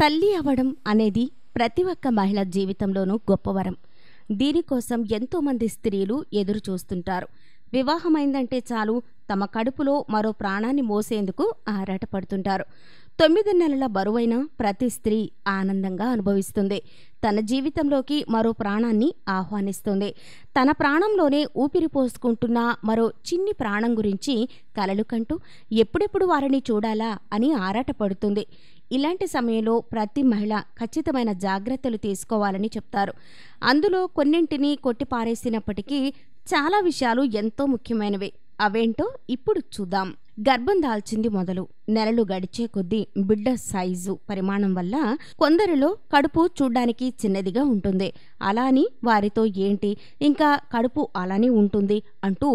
తల్లి అవడం అనేది ప్రతి ఒక్క మహిళ జీవితంలోనూ గొప్పవరం దీనికోసం ఎంతోమంది స్త్రీలు ఎదురు చూస్తుంటారు వివాహమైందంటే చాలు తమ కడుపులో మరో ప్రాణాన్ని మోసేందుకు ఆరాటపడుతుంటారు తొమ్మిది నెలల బరువైన ప్రతి స్త్రీ ఆనందంగా అనుభవిస్తుంది తన జీవితంలోకి మరో ప్రాణాన్ని ఆహ్వానిస్తుంది తన ప్రాణంలోనే ఊపిరి పోసుకుంటున్న మరో చిన్ని ప్రాణం గురించి కలలు కంటూ ఎప్పుడెప్పుడు వారిని చూడాలా అని ఆరాటపడుతుంది ఇలాంటి సమయంలో ప్రతి మహిళ ఖచ్చితమైన జాగ్రత్తలు తీసుకోవాలని చెప్తారు అందులో కొన్నింటిని కొట్టిపారేసినప్పటికీ చాలా విషయాలు ఎంతో ముఖ్యమైనవి అవేంటో ఇప్పుడు చూద్దాం గర్భం దాల్చింది మొదలు నెలలు గడిచే కొద్దీ బిడ్డ సైజు పరిమాణం వల్ల కొందరిలో కడుపు చూడ్డానికి చిన్నదిగా ఉంటుంది అలాని వారితో ఏంటి ఇంకా కడుపు అలానే ఉంటుంది అంటూ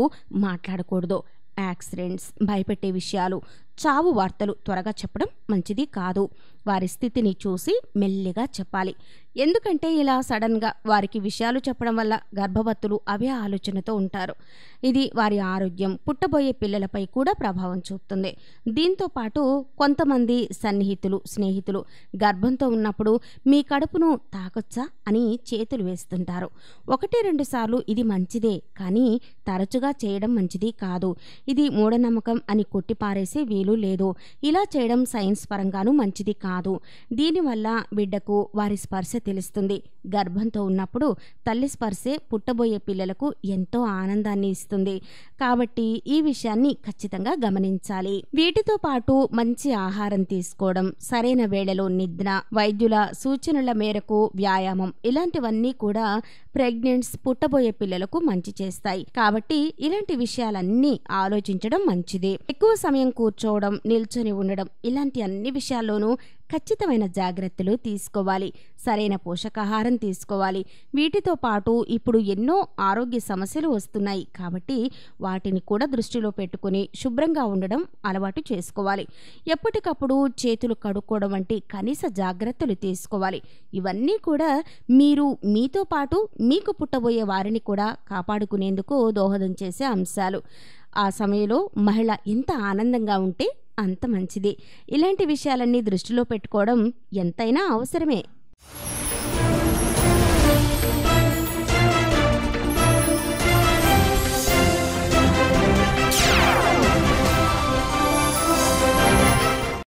మాట్లాడకూడదు యాక్సిడెంట్స్ భయపెట్టే విషయాలు చావు వార్తలు త్వరగా చెప్పడం మంచిది కాదు వారి స్థితిని చూసి మెల్లిగా చెప్పాలి ఎందుకంటే ఇలా సడన్గా వారికి విషయాలు చెప్పడం వల్ల గర్భవతులు అవే ఆలోచనతో ఉంటారు ఇది వారి ఆరోగ్యం పుట్టబోయే పిల్లలపై కూడా ప్రభావం చూపుతుంది దీంతో పాటు కొంతమంది సన్నిహితులు స్నేహితులు గర్భంతో ఉన్నప్పుడు మీ కడుపును తాకొచ్చా అని చేతులు వేస్తుంటారు ఒకటి రెండు సార్లు ఇది మంచిదే కానీ తరచుగా చేయడం మంచిది కాదు ఇది మూఢనమ్మకం అని కొట్టిపారేసి వీలు వీలు లేదు ఇలా చేయడం సైన్స్ పరంగానూ మంచిది కాదు దీనివల్ల బిడ్డకు వారి స్పర్శ తెలుస్తుంది గర్భంతో ఉన్నప్పుడు తల్లి స్పర్శే పుట్టబోయే పిల్లలకు ఎంతో ఆనందాన్ని ఇస్తుంది కాబట్టి ఈ విషయాన్ని ఖచ్చితంగా గమనించాలి వీటితో పాటు మంచి ఆహారం తీసుకోవడం సరైన వేళలో నిద్ర వైద్యుల సూచనల మేరకు వ్యాయామం ఇలాంటివన్నీ కూడా ప్రెగ్నెంట్స్ పుట్టబోయే పిల్లలకు మంచి చేస్తాయి కాబట్టి ఇలాంటి విషయాలన్నీ ఆలోచించడం మంచిది ఎక్కువ సమయం కూర్చోవడం కూర్చోవడం నిల్చొని ఉండడం ఇలాంటి అన్ని విషయాల్లోనూ ఖచ్చితమైన జాగ్రత్తలు తీసుకోవాలి సరైన పోషకాహారం తీసుకోవాలి వీటితో పాటు ఇప్పుడు ఎన్నో ఆరోగ్య సమస్యలు వస్తున్నాయి కాబట్టి వాటిని కూడా దృష్టిలో పెట్టుకుని శుభ్రంగా ఉండడం అలవాటు చేసుకోవాలి ఎప్పటికప్పుడు చేతులు కడుక్కోవడం వంటి కనీస జాగ్రత్తలు తీసుకోవాలి ఇవన్నీ కూడా మీరు మీతో పాటు మీకు పుట్టబోయే వారిని కూడా కాపాడుకునేందుకు దోహదం చేసే అంశాలు ఆ సమయంలో మహిళ ఎంత ఆనందంగా ఉంటే అంత మంచిది ఇలాంటి విషయాలన్నీ దృష్టిలో పెట్టుకోవడం ఎంతైనా అవసరమే